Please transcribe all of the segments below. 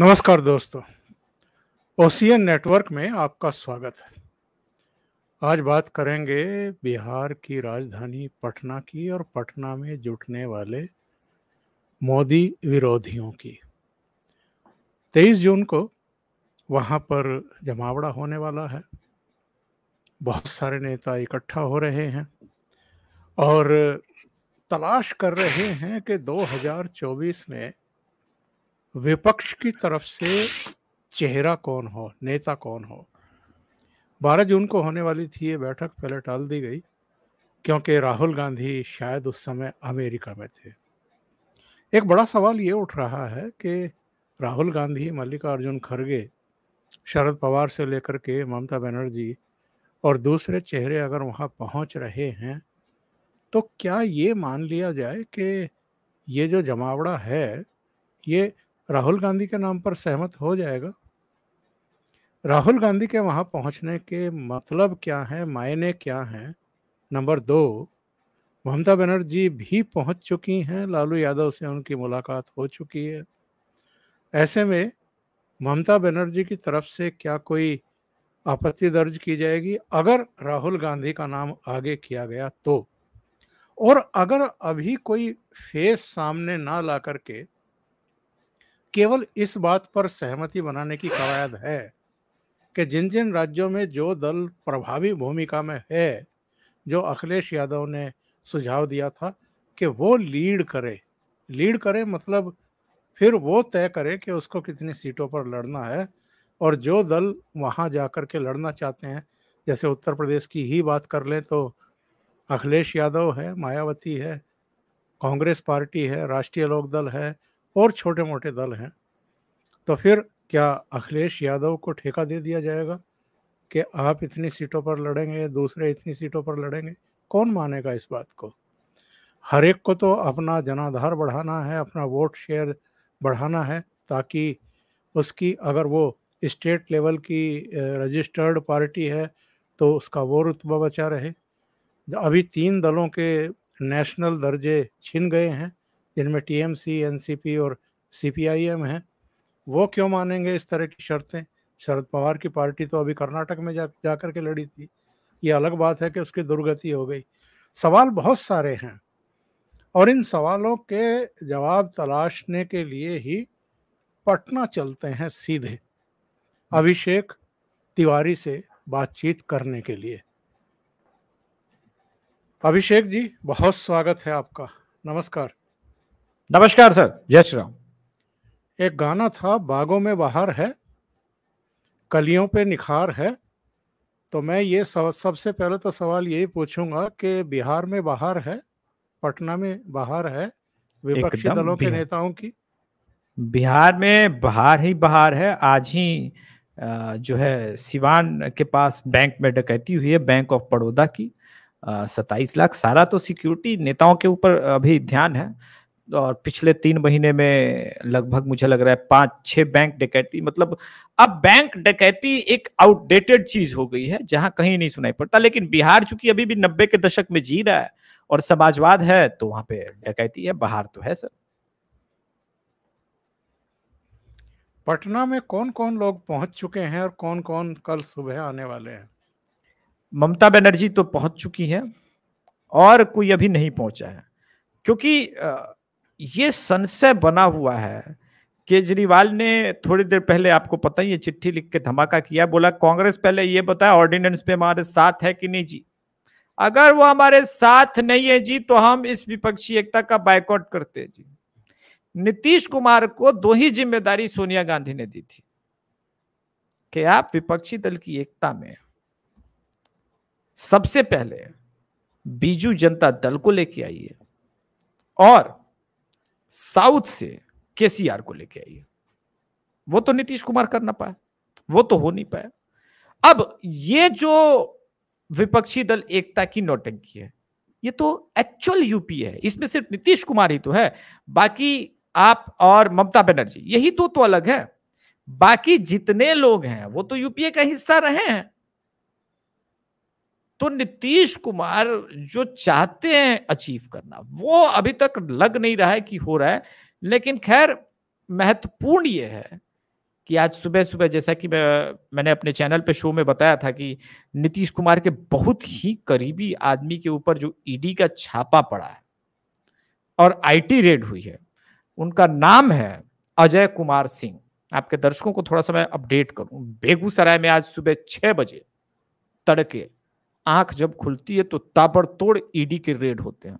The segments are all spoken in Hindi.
नमस्कार दोस्तों ओसीएन नेटवर्क में आपका स्वागत है आज बात करेंगे बिहार की राजधानी पटना की और पटना में जुटने वाले मोदी विरोधियों की 23 जून को वहाँ पर जमावड़ा होने वाला है बहुत सारे नेता इकट्ठा हो रहे हैं और तलाश कर रहे हैं कि 2024 में विपक्ष की तरफ से चेहरा कौन हो नेता कौन हो बारह जून को होने वाली थी ये बैठक पहले टाल दी गई क्योंकि राहुल गांधी शायद उस समय अमेरिका में थे एक बड़ा सवाल ये उठ रहा है कि राहुल गांधी मल्लिकार्जुन खड़गे शरद पवार से लेकर के ममता बनर्जी और दूसरे चेहरे अगर वहाँ पहुँच रहे हैं तो क्या ये मान लिया जाए कि ये जो जमावड़ा है ये राहुल गांधी के नाम पर सहमत हो जाएगा राहुल गांधी के वहाँ पहुँचने के मतलब क्या है मायने क्या हैं नंबर दो ममता बनर्जी भी पहुँच चुकी हैं लालू यादव से उनकी मुलाकात हो चुकी है ऐसे में ममता बनर्जी की तरफ से क्या कोई आपत्ति दर्ज की जाएगी अगर राहुल गांधी का नाम आगे किया गया तो और अगर अभी कोई फेस सामने ना ला करके केवल इस बात पर सहमति बनाने की कवायद है कि जिन जिन राज्यों में जो दल प्रभावी भूमिका में है जो अखिलेश यादव ने सुझाव दिया था कि वो लीड करे लीड करे मतलब फिर वो तय करे कि उसको कितनी सीटों पर लड़ना है और जो दल वहाँ जा कर के लड़ना चाहते हैं जैसे उत्तर प्रदेश की ही बात कर लें तो अखिलेश यादव है मायावती है कांग्रेस पार्टी है राष्ट्रीय लोकदल है और छोटे मोटे दल हैं तो फिर क्या अखिलेश यादव को ठेका दे दिया जाएगा कि आप इतनी सीटों पर लड़ेंगे दूसरे इतनी सीटों पर लड़ेंगे कौन मानेगा इस बात को हर एक को तो अपना जनाधार बढ़ाना है अपना वोट शेयर बढ़ाना है ताकि उसकी अगर वो स्टेट लेवल की रजिस्टर्ड पार्टी है तो उसका वो रुतबा बचा रहे अभी तीन दलों के नेशनल दर्जे छिन गए हैं जिनमें टीएमसी एनसीपी और सीपीआईएम है वो क्यों मानेंगे इस तरह की शर्तें शरद पवार की पार्टी तो अभी कर्नाटक में जा जा के लड़ी थी ये अलग बात है कि उसकी दुर्गति हो गई सवाल बहुत सारे हैं और इन सवालों के जवाब तलाशने के लिए ही पटना चलते हैं सीधे अभिषेक तिवारी से बातचीत करने के लिए अभिषेक जी बहुत स्वागत है आपका नमस्कार नमस्कार सर जय श्री राम एक गाना था बागों में बाहर है कलियों पे निखार है तो मैं ये सबसे पहले तो सवाल यही पूछूंगा कि बिहार में बाहर है पटना में बाहर है विपक्षी दलों के नेताओं की बिहार में बाहर ही बाहर है आज ही जो है सिवान के पास बैंक में डकैती हुई है बैंक ऑफ बड़ौदा की सत्ताईस लाख सारा तो सिक्योरिटी नेताओं के ऊपर अभी ध्यान है और पिछले तीन महीने में लगभग मुझे लग रहा है पांच छह बैंक डकैती मतलब अब बैंक डकैती एक आउटडेटेड चीज हो गई है जहां कहीं नहीं सुनाई पड़ता लेकिन बिहार चूंकि अभी भी नब्बे के दशक में जी रहा है और समाजवाद है तो वहां पे डकैती है बाहर तो है सर पटना में कौन कौन लोग पहुंच चुके हैं और कौन कौन कल सुबह आने वाले हैं ममता बनर्जी तो पहुंच चुकी है और कोई अभी नहीं पहुंचा है क्योंकि ये संशय बना हुआ है केजरीवाल ने थोड़ी देर पहले आपको पता ही ये चिट्ठी लिख के धमाका किया बोला कांग्रेस पहले ये बताया ऑर्डिनेंस पे हमारे साथ है कि नहीं जी अगर वो हमारे साथ नहीं है जी तो हम इस विपक्षी एकता का बायकॉट करते हैं जी नीतीश कुमार को दो ही जिम्मेदारी सोनिया गांधी ने दी थी कि आप विपक्षी दल की एकता में सबसे पहले बीजू जनता दल को लेके आइए और साउथ से केसीआर को लेके आइए वो तो नीतीश कुमार कर ना पाया वो तो हो नहीं पाया अब ये जो विपक्षी दल एकता की नौटंकी है ये तो एक्चुअल यूपी है इसमें सिर्फ नीतीश कुमार ही तो है बाकी आप और ममता बनर्जी यही दो तो, तो अलग है बाकी जितने लोग हैं वो तो यूपीए का हिस्सा रहे हैं तो नीतीश कुमार जो चाहते हैं अचीव करना वो अभी तक लग नहीं रहा है कि हो रहा है लेकिन खैर महत्वपूर्ण ये है कि आज सुबह सुबह जैसा कि मैं मैंने अपने चैनल पे शो में बताया था कि नीतीश कुमार के बहुत ही करीबी आदमी के ऊपर जो ईडी e का छापा पड़ा है और आईटी रेड हुई है उनका नाम है अजय कुमार सिंह आपके दर्शकों को थोड़ा सा मैं अपडेट करूं बेगूसराय में आज सुबह छह बजे तड़के आंख जब खुलती है तो ताबड़तोड़ ईडी e के रेड होते हैं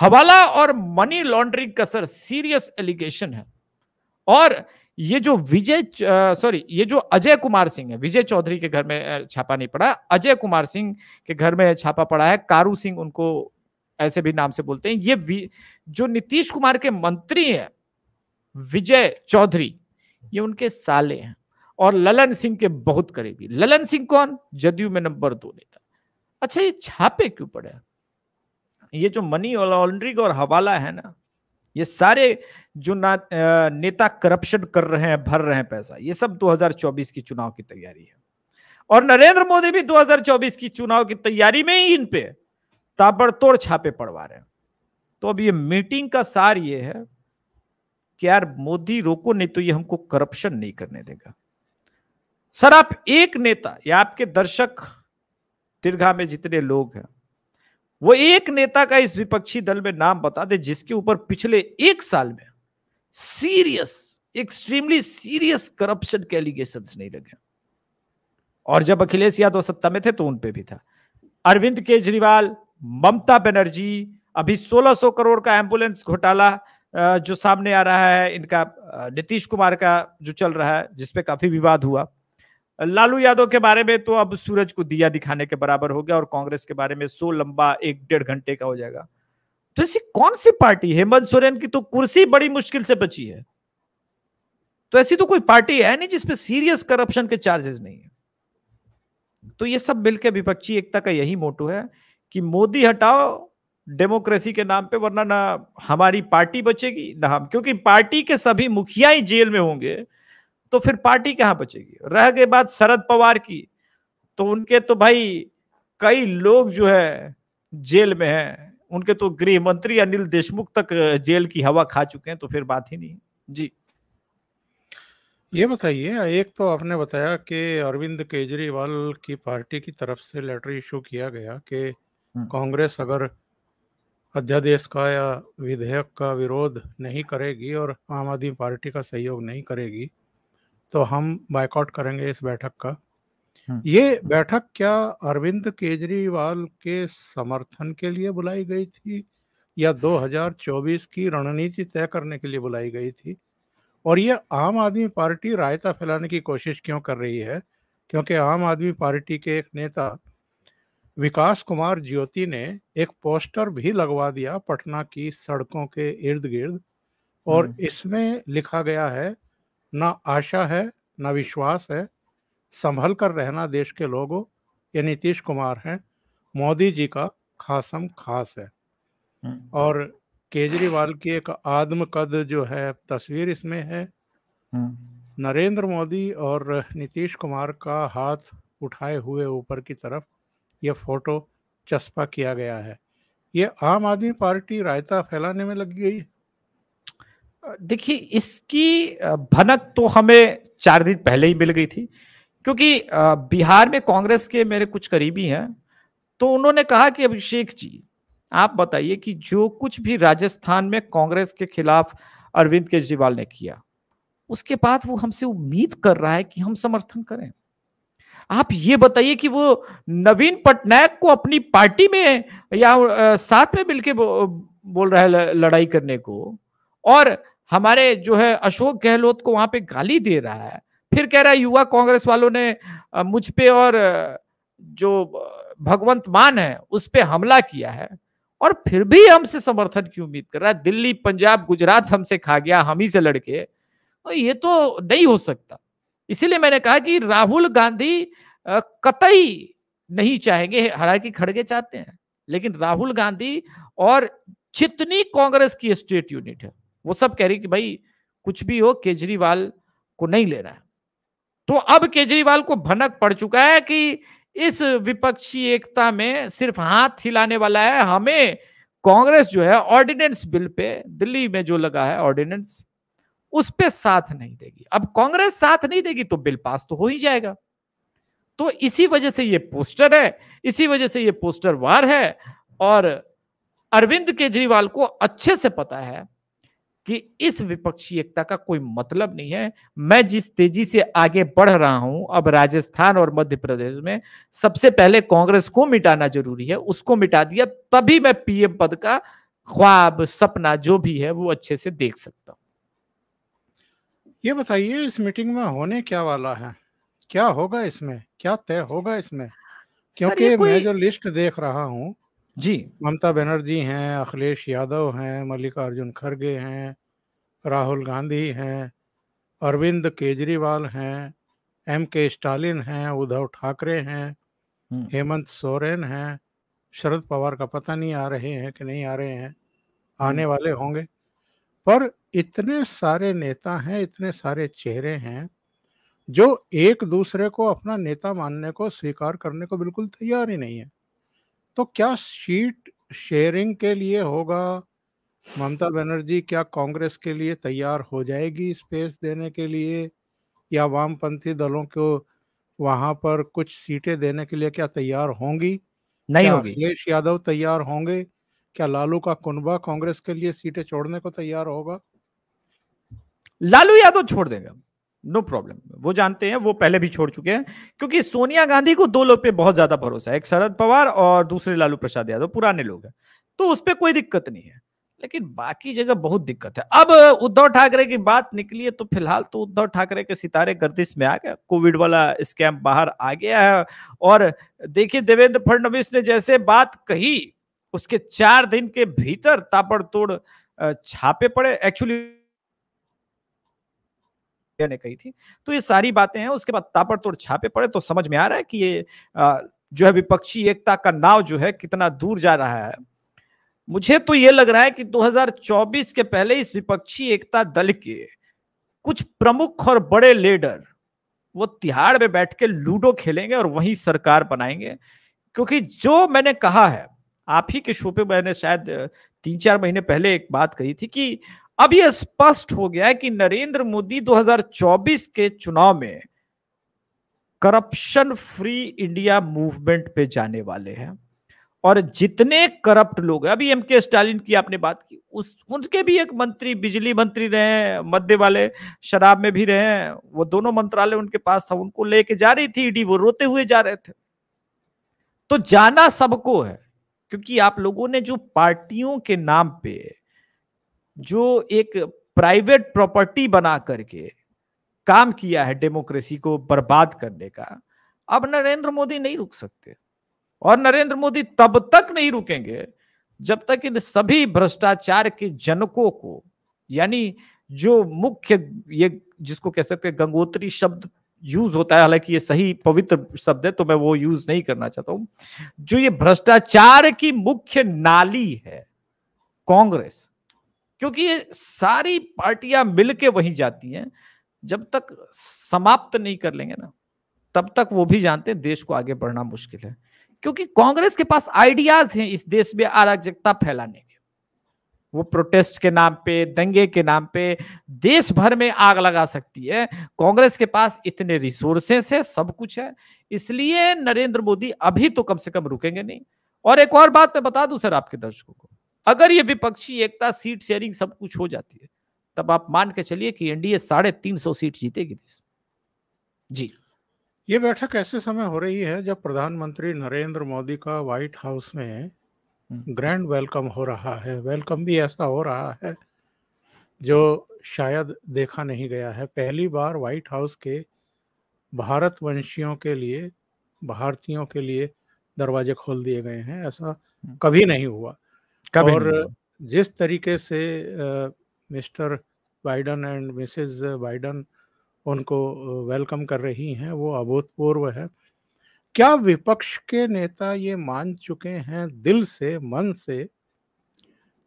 हवाला और मनी लॉन्ड्रिंग का सर सीरियस एलिगेशन है और ये जो विजय सॉरी ये जो अजय कुमार सिंह है विजय चौधरी के घर में छापा नहीं पड़ा अजय कुमार सिंह के घर में छापा पड़ा है कारू सिंह उनको ऐसे भी नाम से बोलते हैं ये जो नीतीश कुमार के मंत्री हैं विजय चौधरी ये उनके साले हैं और ललन सिंह के बहुत करीबी ललन सिंह कौन जदयू में नंबर दो नेता अच्छा ये छापे क्यों पड़े ये जो मनी लॉन्ड्रिंग और हवाला है ना ये सारे जो ना नेता करप्शन कर रहे हैं भर रहे हैं पैसा ये सब 2024 की चुनाव की तैयारी है और नरेंद्र मोदी भी 2024 की चुनाव की तैयारी में ही इन पे ताबड़तोड़ छापे पड़वा रहे हैं तो अब ये मीटिंग का सार ये है कि यार मोदी रोको नहीं तो ये हमको करप्शन नहीं करने देगा सर आप एक नेता या आपके दर्शक दीर्घा में जितने लोग हैं वो एक नेता का इस विपक्षी दल में नाम बता दे जिसके ऊपर पिछले एक साल में सीरियस एक्सट्रीमली सीरियस करप्शन के एलिगेशन नहीं लगे और जब अखिलेश यादव सत्ता में थे तो उनपे भी था अरविंद केजरीवाल ममता बनर्जी अभी 1600 करोड़ का एम्बुलेंस घोटाला जो सामने आ रहा है इनका नीतीश कुमार का जो चल रहा है जिसपे काफी विवाद हुआ लालू यादव के बारे में तो अब सूरज को दिया दिखाने के बराबर हो गया और कांग्रेस के बारे में सो लंबा एक डेढ़ घंटे का हो जाएगा तो ऐसी कौन सी पार्टी हेमंत सोरेन की तो कुर्सी बड़ी मुश्किल से बची है तो ऐसी तो कोई पार्टी है नहीं जिसपे सीरियस करप्शन के चार्जेस नहीं है तो ये सब मिलकर विपक्षी एकता का यही मोटो है कि मोदी हटाओ डेमोक्रेसी के नाम पे वरना ना हमारी पार्टी बचेगी ना हम क्योंकि पार्टी के सभी मुखिया ही जेल में होंगे तो फिर पार्टी कहाँ बचेगी रह गए बात शरद पवार की तो उनके तो भाई कई लोग जो है जेल में है उनके तो गृह मंत्री अनिल देशमुख तक जेल की हवा खा चुके हैं तो फिर बात ही नहीं जी ये बताइए एक तो आपने बताया कि अरविंद केजरीवाल की पार्टी की तरफ से लेटर इशू किया गया कि हम्म। कांग्रेस अगर अध्यादेश का या विधेयक का विरोध नहीं करेगी और आम आदमी पार्टी का सहयोग नहीं करेगी तो हम बाइकआउट करेंगे इस बैठक का ये बैठक क्या अरविंद केजरीवाल के समर्थन के लिए बुलाई गई थी या 2024 की रणनीति तय करने के लिए बुलाई गई थी और ये आम आदमी पार्टी रायता फैलाने की कोशिश क्यों कर रही है क्योंकि आम आदमी पार्टी के एक नेता विकास कुमार ज्योति ने एक पोस्टर भी लगवा दिया पटना की सड़कों के इर्द गिर्द और इसमें लिखा गया है ना आशा है ना विश्वास है संभल कर रहना देश के लोगों ये नीतीश कुमार हैं मोदी जी का खासम खास है हम्म। और केजरीवाल की एक आदम कद जो है तस्वीर इसमें है हम्म। नरेंद्र मोदी और नीतीश कुमार का हाथ उठाए हुए ऊपर की तरफ ये फोटो चस्पा किया गया है ये आम आदमी पार्टी रायता फैलाने में लग गई देखिए इसकी भनक तो हमें चार दिन पहले ही मिल गई थी क्योंकि बिहार में कांग्रेस के मेरे कुछ करीबी हैं तो उन्होंने कहा कि अभिषेक जी आप बताइए कि जो कुछ भी राजस्थान में कांग्रेस के खिलाफ अरविंद केजरीवाल ने किया उसके बाद वो हमसे उम्मीद कर रहा है कि हम समर्थन करें आप ये बताइए कि वो नवीन पटनायक को अपनी पार्टी में या साथ में मिलके बोल रहा है लड़ाई करने को और हमारे जो है अशोक गहलोत को वहां पे गाली दे रहा है फिर कह रहा है युवा कांग्रेस वालों ने मुझ पे और जो भगवंत मान है उस पर हमला किया है और फिर भी हमसे समर्थन की उम्मीद कर रहा है दिल्ली पंजाब गुजरात हमसे खा गया हम ही से लड़के तो ये तो नहीं हो सकता इसीलिए मैंने कहा कि राहुल गांधी कतई नहीं चाहेंगे हालांकि खड़गे चाहते हैं लेकिन राहुल गांधी और जितनी कांग्रेस की स्टेट यूनिट है वो सब कह रही कि भाई कुछ भी हो केजरीवाल को नहीं लेना है तो अब केजरीवाल को भनक पड़ चुका है कि इस विपक्षी एकता में सिर्फ हाथ हिलाने वाला है हमें कांग्रेस जो है ऑर्डिनेंस बिल पे दिल्ली में जो लगा है ऑर्डिनेंस उस पे साथ नहीं देगी अब कांग्रेस साथ नहीं देगी तो बिल पास तो हो ही जाएगा तो इसी वजह से ये पोस्टर है इसी वजह से ये पोस्टर वार है और अरविंद केजरीवाल को अच्छे से पता है कि इस विपक्षी एकता का कोई मतलब नहीं है मैं जिस तेजी से आगे बढ़ रहा हूं अब राजस्थान और मध्य प्रदेश में सबसे पहले कांग्रेस को मिटाना जरूरी है उसको मिटा दिया तभी मैं पीएम पद का ख्वाब सपना जो भी है वो अच्छे से देख सकता हूं ये बताइए इस मीटिंग में होने क्या वाला है क्या होगा इसमें क्या तय होगा इसमें क्योंकि मैं जो लिस्ट देख रहा हूँ जी ममता बनर्जी हैं अखिलेश यादव हैं मल्लिकार्जुन खड़गे हैं राहुल गांधी हैं अरविंद केजरीवाल हैं एम के स्टालिन हैं उद्धव ठाकरे हैं हम्म। हेमंत सोरेन हैं शरद पवार का पता नहीं आ रहे हैं कि नहीं आ रहे हैं आने हम्म। वाले होंगे पर इतने सारे नेता हैं इतने सारे चेहरे हैं जो एक दूसरे को अपना नेता मानने को स्वीकार करने को बिल्कुल तैयार ही नहीं है तो क्या सीट शेयरिंग के लिए होगा ममता बनर्जी क्या कांग्रेस के लिए तैयार हो जाएगी स्पेस देने के लिए या वामपंथी दलों को वहां पर कुछ सीटें देने के लिए क्या तैयार होंगी नहीं होगी अखिलेश यादव तैयार होंगे क्या लालू का कुनबा कांग्रेस के लिए सीटें छोड़ने को तैयार होगा लालू यादव छोड़ देगा नो प्रॉब्लम वो जानते हैं वो पहले भी छोड़ चुके हैं क्योंकि सोनिया गांधी को दो लोग पे बहुत ज्यादा भरोसा है एक शरद पवार और दूसरे लालू प्रसाद यादव पुराने लोग हैं तो उस पर कोई दिक्कत नहीं है लेकिन बाकी जगह बहुत दिक्कत है अब उद्धव ठाकरे की बात निकली है तो फिलहाल तो उद्धव ठाकरे के सितारे गर्दिश में आ गया कोविड वाला स्कैम बाहर आ गया है और देखिए देवेंद्र फडणवीस ने जैसे बात कही उसके चार दिन के भीतर ताबड़तोड़ छापे पड़े एक्चुअली ने कही थी तो ये सारी बातें हैं उसके बाद ताबड़तोड़ छापे पड़े तो समझ में आ रहा है कि ये जो है विपक्षी एकता का नाव जो है कितना दूर जा रहा है मुझे तो ये लग रहा है कि 2024 के पहले इस विपक्षी एकता दल के कुछ प्रमुख और बड़े लीडर वो तिहाड़ में बैठ के लूडो खेलेंगे और वही सरकार बनाएंगे क्योंकि जो मैंने कहा है आप ही के शो पे मैंने शायद तीन चार महीने पहले एक बात कही थी कि अब यह स्पष्ट हो गया है कि नरेंद्र मोदी 2024 के चुनाव में करप्शन फ्री इंडिया मूवमेंट पे जाने वाले हैं और जितने करप्ट लोग हैं अभी एमके स्टालिन की आपने बात की उस उनके भी एक मंत्री बिजली मंत्री रहे मध्य वाले शराब में भी रहे वो दोनों मंत्रालय उनके पास था उनको लेके जा रही थी ईडी e वो रोते हुए जा रहे थे तो जाना सबको है क्योंकि आप लोगों ने जो पार्टियों के नाम पे जो एक प्राइवेट प्रॉपर्टी बना करके काम किया है डेमोक्रेसी को बर्बाद करने का अब नरेंद्र मोदी नहीं रुक सकते और नरेंद्र मोदी तब तक नहीं रुकेंगे जब तक इन सभी भ्रष्टाचार के जनकों को यानी जो मुख्य ये जिसको कह सकते गंगोत्री शब्द यूज होता है हालांकि ये सही पवित्र शब्द है तो मैं वो यूज नहीं करना चाहता हूं जो ये भ्रष्टाचार की मुख्य नाली है कांग्रेस क्योंकि ये सारी पार्टियां मिलके वहीं जाती हैं जब तक समाप्त नहीं कर लेंगे ना तब तक वो भी जानते हैं देश को आगे बढ़ना मुश्किल है क्योंकि कांग्रेस के पास आइडियाज हैं इस देश में अराजकता फैलाने के वो प्रोटेस्ट के नाम पे दंगे के नाम पे देश भर में आग लगा सकती है कांग्रेस के पास इतने रिसोर्सेस है सब कुछ है इसलिए नरेंद्र मोदी अभी तो कम से कम रुकेंगे नहीं और एक और बात मैं बता दूं सर आपके दर्शकों को अगर ये विपक्षी एकता सीट शेयरिंग सब कुछ हो जाती है तब आप मान के चलिए कि एनडीए साढ़े तीन सौ सीट जीतेगी देश जी ये बैठक ऐसे समय हो रही है जब प्रधानमंत्री नरेंद्र मोदी का व्हाइट हाउस में हम्म। ग्रैंड वेलकम हो रहा है वेलकम भी ऐसा हो रहा है जो शायद देखा नहीं गया है पहली बार व्हाइट हाउस के भारत वंशियों के लिए भारतीयों के लिए दरवाजे खोल दिए गए हैं ऐसा हम्म। कभी नहीं हुआ और जिस तरीके से Mr Biden and Mrs Biden उनको वेलकम कर रही हैं वो अभूतपूर्व है क्या विपक्ष के नेता ये मान चुके हैं दिल से मन से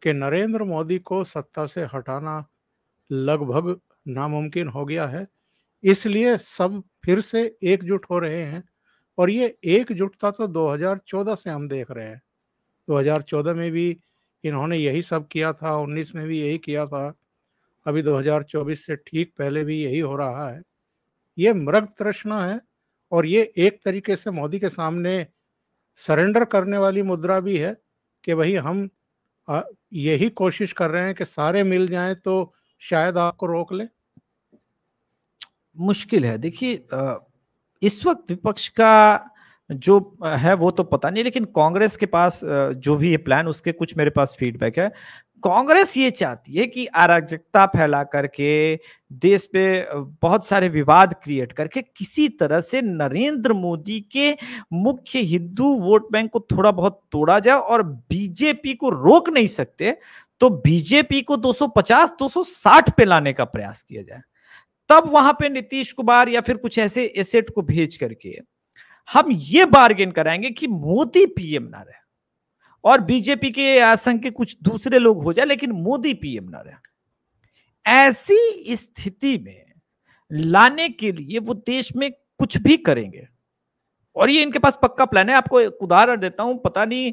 कि नरेंद्र मोदी को सत्ता से हटाना लगभग नामुमकिन हो गया है इसलिए सब फिर से एकजुट हो रहे हैं और ये एकजुटता तो 2014 से हम देख रहे हैं 2014 में भी इन्होंने यही सब किया था उन्नीस में भी यही किया था अभी 2024 से ठीक पहले भी यही हो रहा है ये मृग तृष्णा है और ये एक तरीके से मोदी के सामने सरेंडर करने वाली मुद्रा भी है कि भाई हम यही कोशिश कर रहे हैं कि सारे मिल जाएं तो शायद आपको रोक ले मुश्किल है देखिए इस वक्त विपक्ष का जो है वो तो पता नहीं लेकिन कांग्रेस के पास जो भी ये प्लान उसके कुछ मेरे पास फीडबैक है कांग्रेस ये चाहती है कि अराजकता फैला करके देश पे बहुत सारे विवाद क्रिएट करके किसी तरह से नरेंद्र मोदी के मुख्य हिंदू वोट बैंक को थोड़ा बहुत तोड़ा जाए और बीजेपी को रोक नहीं सकते तो बीजेपी को 250 260 पे लाने का प्रयास किया जाए तब वहां पे नीतीश कुमार या फिर कुछ ऐसे एसेट को भेज करके हम ये बार्गेन कराएंगे कि मोदी पीएम ना रहे और बीजेपी के आसंग के कुछ दूसरे लोग हो जाए लेकिन मोदी पीएम ना रहे ऐसी स्थिति में लाने के लिए वो देश में कुछ भी करेंगे और ये इनके पास पक्का प्लान है आपको एक उदाहरण देता हूं पता नहीं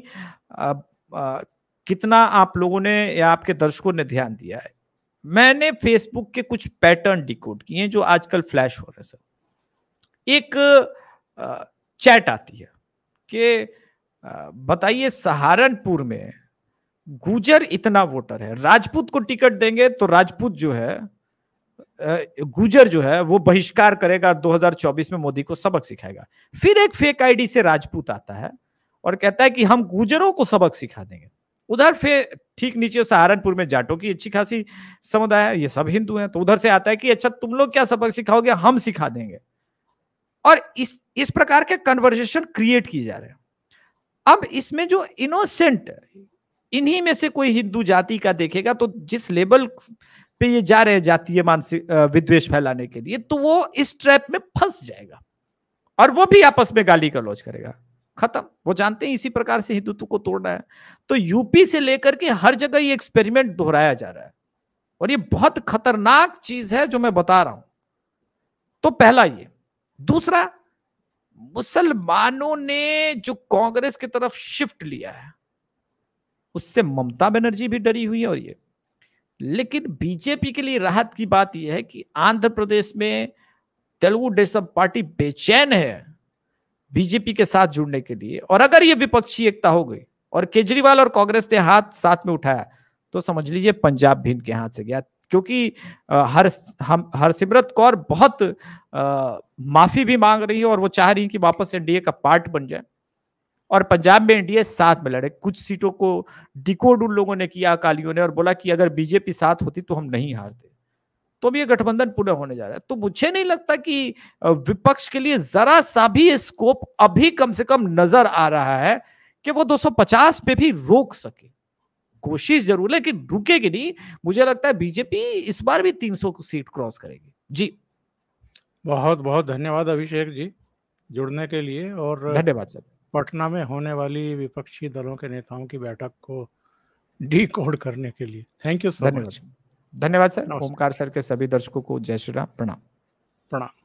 आ, आ, कितना आप लोगों ने या आपके दर्शकों ने ध्यान दिया है मैंने फेसबुक के कुछ पैटर्न डिकोड किए जो आजकल फ्लैश हो रहे सर एक आ, चैट आती है कि बताइए सहारनपुर में गुजर इतना वोटर है राजपूत को टिकट देंगे तो राजपूत जो है गुजर जो है वो बहिष्कार करेगा 2024 में मोदी को सबक सिखाएगा फिर एक फेक आईडी से राजपूत आता है और कहता है कि हम गुजरों को सबक सिखा देंगे उधर फिर ठीक नीचे सहारनपुर में जाटों की अच्छी खासी समुदाय है ये सब हिंदू हैं तो उधर से आता है कि अच्छा तुम लोग क्या सबक सिखाओगे हम सिखा देंगे और इस इस प्रकार के कन्वर्जेशन क्रिएट किए जा रहे हैं अब इसमें जो इनोसेंट इन्हीं में से कोई हिंदू जाति का देखेगा तो जिस लेवल पे ये जा रहे जातीय मानसिक विद्वेश फैलाने के लिए तो वो इस ट्रैप में फंस जाएगा और वो भी आपस में गाली गलौज करेगा खत्म वो जानते हैं इसी प्रकार से हिंदुत्व को तोड़ना है तो यूपी से लेकर के हर जगह ये एक्सपेरिमेंट दोहराया जा रहा है और ये बहुत खतरनाक चीज है जो मैं बता रहा हूं तो पहला ये दूसरा मुसलमानों ने जो कांग्रेस की तरफ शिफ्ट लिया है उससे ममता बनर्जी भी डरी हुई है और ये लेकिन बीजेपी के लिए राहत की बात यह है कि आंध्र प्रदेश में तेलुगु देशम पार्टी बेचैन है बीजेपी के साथ जुड़ने के लिए और अगर ये विपक्षी एकता हो गई और केजरीवाल और कांग्रेस ने हाथ साथ में उठाया तो समझ लीजिए पंजाब भी इनके हाथ से गया क्योंकि हर हम हरसिमरत कौर बहुत आ, माफी भी मांग रही है और वो चाह रही है कि वापस एनडीए का पार्ट बन जाए और पंजाब में एनडीए साथ में लड़े कुछ सीटों को डिकोड उन लोगों ने किया अकालियों ने और बोला कि अगर बीजेपी साथ होती तो हम नहीं हारते तो अब ये गठबंधन पुनः होने जा रहा है तो मुझे नहीं लगता कि विपक्ष के लिए जरा सा भी स्कोप अभी कम से कम नजर आ रहा है कि वो 250 पे भी रोक सके कोशिश जरूर लेकिन रुकेगी नहीं मुझे लगता है बीजेपी इस बार भी 300 सीट क्रॉस करेगी जी बहुत बहुत धन्यवाद अभिषेक जी जुड़ने के लिए और धन्यवाद सर पटना में होने वाली विपक्षी दलों के नेताओं की बैठक को डी कोड करने के लिए थैंक यू सर मच धन्यवाद सर ओमकार सर के सभी दर्शकों को जय श्री राम प्रणाम प्रणाम